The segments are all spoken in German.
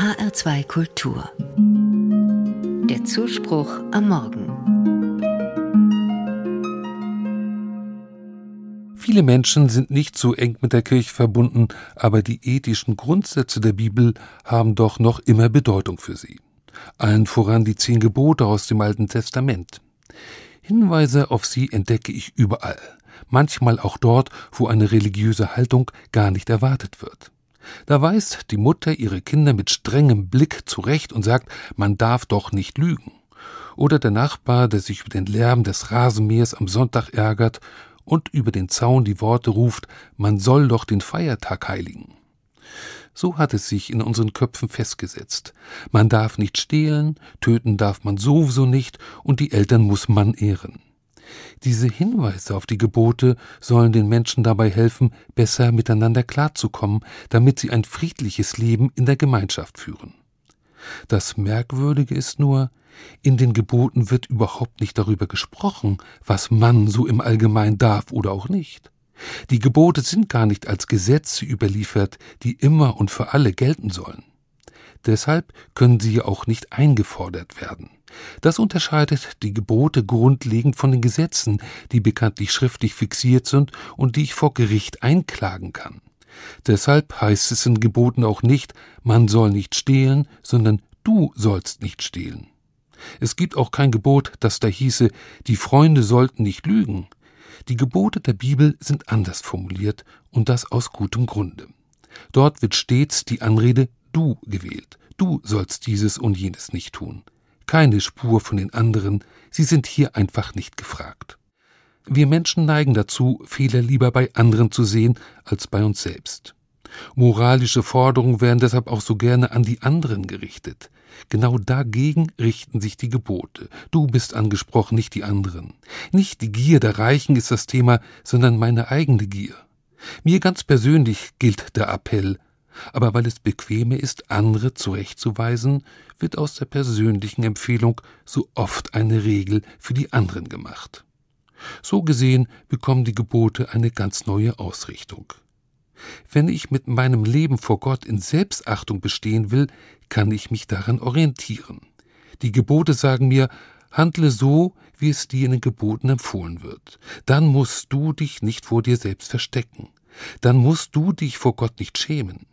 HR2 Kultur. Der Zuspruch am Morgen. Viele Menschen sind nicht so eng mit der Kirche verbunden, aber die ethischen Grundsätze der Bibel haben doch noch immer Bedeutung für sie. Allen voran die zehn Gebote aus dem Alten Testament. Hinweise auf sie entdecke ich überall, manchmal auch dort, wo eine religiöse Haltung gar nicht erwartet wird. Da weist die Mutter ihre Kinder mit strengem Blick zurecht und sagt, man darf doch nicht lügen. Oder der Nachbar, der sich über den Lärm des Rasenmähers am Sonntag ärgert und über den Zaun die Worte ruft, man soll doch den Feiertag heiligen. So hat es sich in unseren Köpfen festgesetzt. Man darf nicht stehlen, töten darf man sowieso nicht und die Eltern muss man ehren. Diese Hinweise auf die Gebote sollen den Menschen dabei helfen, besser miteinander klarzukommen, damit sie ein friedliches Leben in der Gemeinschaft führen. Das Merkwürdige ist nur, in den Geboten wird überhaupt nicht darüber gesprochen, was man so im Allgemeinen darf oder auch nicht. Die Gebote sind gar nicht als Gesetze überliefert, die immer und für alle gelten sollen. Deshalb können sie auch nicht eingefordert werden. Das unterscheidet die Gebote grundlegend von den Gesetzen, die bekanntlich schriftlich fixiert sind und die ich vor Gericht einklagen kann. Deshalb heißt es in Geboten auch nicht, man soll nicht stehlen, sondern du sollst nicht stehlen. Es gibt auch kein Gebot, das da hieße, die Freunde sollten nicht lügen. Die Gebote der Bibel sind anders formuliert und das aus gutem Grunde. Dort wird stets die Anrede du gewählt. Du sollst dieses und jenes nicht tun keine Spur von den anderen, sie sind hier einfach nicht gefragt. Wir Menschen neigen dazu, Fehler lieber bei anderen zu sehen als bei uns selbst. Moralische Forderungen werden deshalb auch so gerne an die anderen gerichtet. Genau dagegen richten sich die Gebote. Du bist angesprochen, nicht die anderen. Nicht die Gier der Reichen ist das Thema, sondern meine eigene Gier. Mir ganz persönlich gilt der Appell, aber weil es bequeme ist, andere zurechtzuweisen, wird aus der persönlichen Empfehlung so oft eine Regel für die anderen gemacht. So gesehen bekommen die Gebote eine ganz neue Ausrichtung. Wenn ich mit meinem Leben vor Gott in Selbstachtung bestehen will, kann ich mich daran orientieren. Die Gebote sagen mir, handle so, wie es dir in den Geboten empfohlen wird. Dann musst du dich nicht vor dir selbst verstecken. Dann musst du dich vor Gott nicht schämen.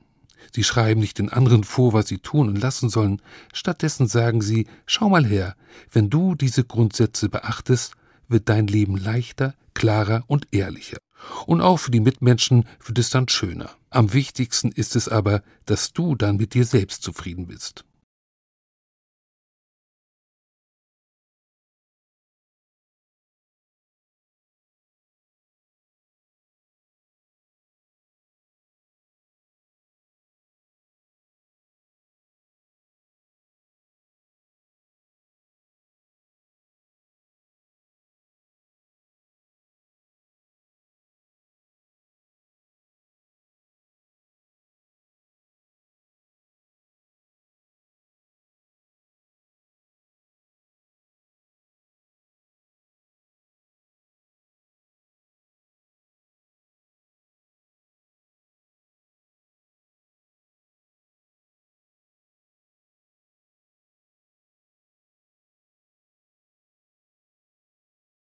Sie schreiben nicht den anderen vor, was sie tun und lassen sollen. Stattdessen sagen sie, schau mal her, wenn du diese Grundsätze beachtest, wird dein Leben leichter, klarer und ehrlicher. Und auch für die Mitmenschen wird es dann schöner. Am wichtigsten ist es aber, dass du dann mit dir selbst zufrieden bist.